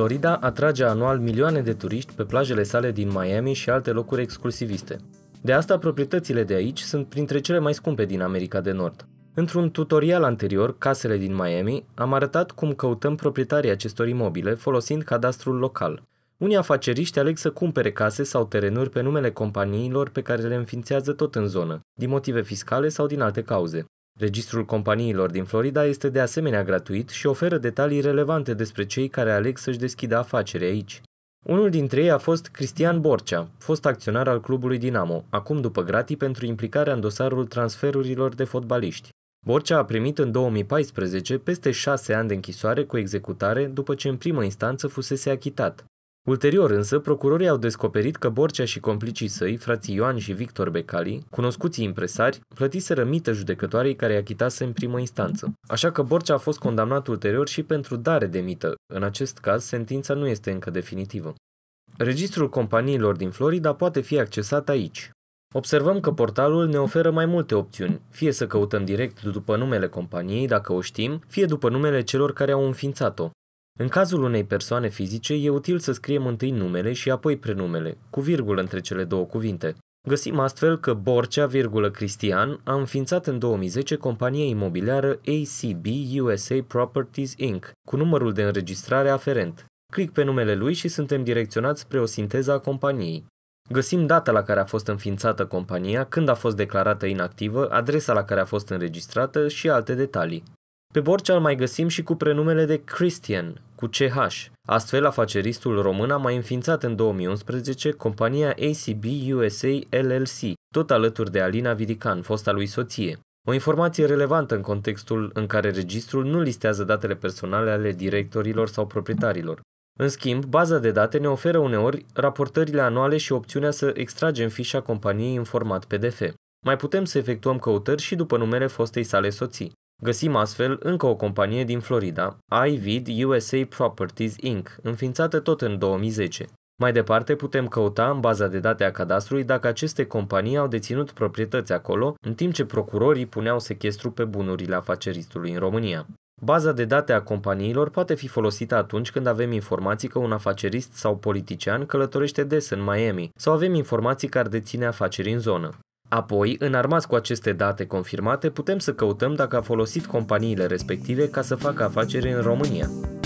Florida atrage anual milioane de turiști pe plajele sale din Miami și alte locuri exclusiviste. De asta, proprietățile de aici sunt printre cele mai scumpe din America de Nord. Într-un tutorial anterior, Casele din Miami, am arătat cum căutăm proprietarii acestor imobile folosind cadastrul local. Unii afaceriști aleg să cumpere case sau terenuri pe numele companiilor pe care le înființează tot în zonă, din motive fiscale sau din alte cauze. Registrul companiilor din Florida este de asemenea gratuit și oferă detalii relevante despre cei care aleg să-și deschidă afacere aici. Unul dintre ei a fost Cristian Borcea, fost acționar al clubului Dinamo, acum după gratii pentru implicarea în dosarul transferurilor de fotbaliști. Borcea a primit în 2014 peste șase ani de închisoare cu executare după ce în primă instanță fusese achitat. Ulterior însă, procurorii au descoperit că Borcea și complicii săi, frații Ioan și Victor Becali, cunoscuții impresari, plătiseră mită judecătoarei care a achitase în primă instanță. Așa că Borcea a fost condamnat ulterior și pentru dare de mită. În acest caz, sentința nu este încă definitivă. Registrul companiilor din Florida poate fi accesat aici. Observăm că portalul ne oferă mai multe opțiuni, fie să căutăm direct după numele companiei dacă o știm, fie după numele celor care au înființat-o. În cazul unei persoane fizice, e util să scriem întâi numele și apoi prenumele, cu virgulă între cele două cuvinte. Găsim astfel că Borcea, virgulă Cristian, a înființat în 2010 compania imobiliară ACB USA Properties Inc., cu numărul de înregistrare aferent. Clic pe numele lui și suntem direcționați spre o sinteză a companiei. Găsim data la care a fost înființată compania, când a fost declarată inactivă, adresa la care a fost înregistrată și alte detalii. Pe Borcea îl mai găsim și cu prenumele de Christian, cu CH. Astfel, afaceristul român a mai înființat în 2011 compania ACB USA LLC, tot alături de Alina Vidican, fosta lui soție. O informație relevantă în contextul în care registrul nu listează datele personale ale directorilor sau proprietarilor. În schimb, baza de date ne oferă uneori raportările anuale și opțiunea să extragem fișa companiei în format PDF. Mai putem să efectuăm căutări și după numele fostei sale soții. Găsim astfel încă o companie din Florida, iVid USA Properties Inc., înființată tot în 2010. Mai departe putem căuta în baza de date a cadastrului dacă aceste companii au deținut proprietăți acolo, în timp ce procurorii puneau sechestru pe bunurile afaceristului în România. Baza de date a companiilor poate fi folosită atunci când avem informații că un afacerist sau politician călătorește des în Miami sau avem informații că ar deține afaceri în zonă. Apoi, înarmați cu aceste date confirmate, putem să căutăm dacă a folosit companiile respective ca să facă afaceri în România.